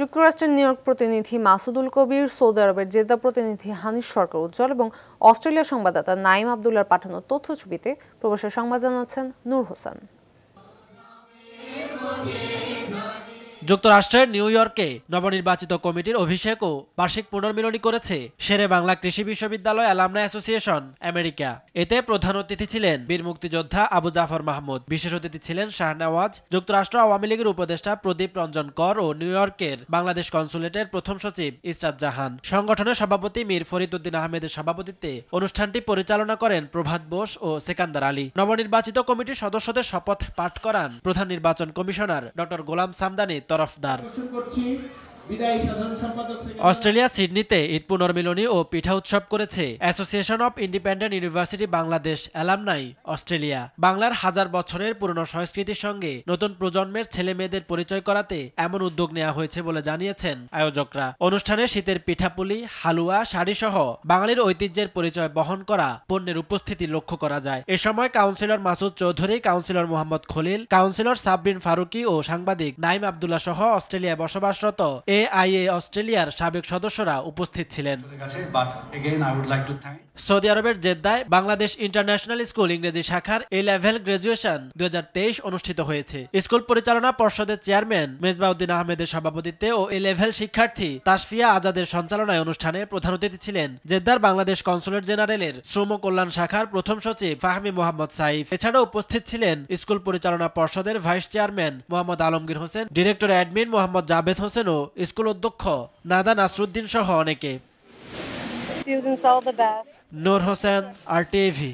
যুক্তরাষ্ট্রের New York প্রতিনিধি Masudul Kabir Saudi আরবের জেদ্দা প্রতিনিধি হানিস সরকার উজ্জ্বল এবং অস্ট্রেলিয়া সংবাদদাতা নাইম আবদুল্লার পাঠানো তথ্যছবিতে প্রবাসের সংবাদ জানাচ্ছেন নূর হোসেন যুক্তরাষ্ট্রের নিউ ইয়র্কে নবনির্বাচিত কমিটির অভিষেক ও বার্ষিক পুনর্মিলনী করেছে সেরে বাংলা কৃষি বিশ্ববিদ্যালয় অ্যালামনা অ্যাসোসিয়েশন আমেরিকা এতে প্রধান অতিথি ছিলেন বীর মুক্তিযোদ্ধা আবু জাফর মাহমুদ বিশেষ অতিথি ছিলেন শাহনওয়াজ যুক্তরাষ্ট্র আওয়ামী লীগের উপদেষ্টা প্রদীপ রঞ্জন কর ও নিউ ইয়র্কের বাংলাদেশ কনসুলেটের প্রথম সচিব ইসরাত জাহান সংগঠনের সভাপতি মীর ফরিদ উদ্দিন আহমেদের সভাপতিত্বে অনুষ্ঠানটি পরিচালনা করেন প্রভাত বোস ও সেকান্দার আলী নবনির্বাচিত কমিটির সদস্যদের শপথ পাঠ করান প্রধান নির্বাচন কমিশনার ডক্টর গোলাম সামদানি তর of Dar. অস্ট্রেলিয়া সিডনিতে ঈদ পুনর্মিলনী ও পিঠা উৎসব করেছে association of independent university Bangladesh alumni Australia বাংলার হাজার বছরের পুরনো সংস্কৃতির সঙ্গে নতুন প্রজন্মের ছেলে মেয়েদের পরিচয় করাতে এমন উদ্যোগ নেওয়া হয়েছে বলে জানিয়েছেন আয়োজকরা অনুষ্ঠানে শীতের পিঠাপুলি হালুয়া শাড়িসহ বাঙালির ঐতিহ্যের পরিচয় বহন করা পণ্যের উপস্থিতি লক্ষ্য করা যায় এ সময় councillor Masud Chowdhury councillor Mohammad Khalil councillor Sabrin Faruqi ও সাংবাদিক নাইম আবদুল্লাহ সহ অস্ট্রেলিয়ায় বসবাসরত এ এআইএ অস্ট্রেলিয়ার সাবেক সদস্যরা উপস্থিত ছিলেন সৌদি আরবের জেদ্দায় বাংলাদেশ ইন্টারন্যাশনাল স্কুল ইংরেজি শাখার এ লেভেল গ্রাজুয়েশন দু অনুষ্ঠিত হয়েছে স্কুল পরিচালনা পর্ষদের চেয়ারম্যান মেজবাউদ্দিন আহমেদের সভাপতিত্বে ও এ লেভেল শিক্ষার্থী তাসফিয়া আজাদের সঞ্চালনায় অনুষ্ঠানে প্রধান অতিথি ছিলেন জেদ্দার বাংলাদেশ কনসুলেট জেনারেলের শ্রম কল্যাণ শাখার প্রথম সচিব ফাহমি মোহাম্মদ সাইফ এছাড়াও উপস্থিত ছিলেন স্কুল পরিচালনা পর্ষদের vice chairman Mohammad Alamgir Hossain director admin Mohammad Javed Hossain ও স্কুল অধ্যক্ষ নাদা নাসরুদ্দিন সহ অনেকে নূর হোসেন আর টিভি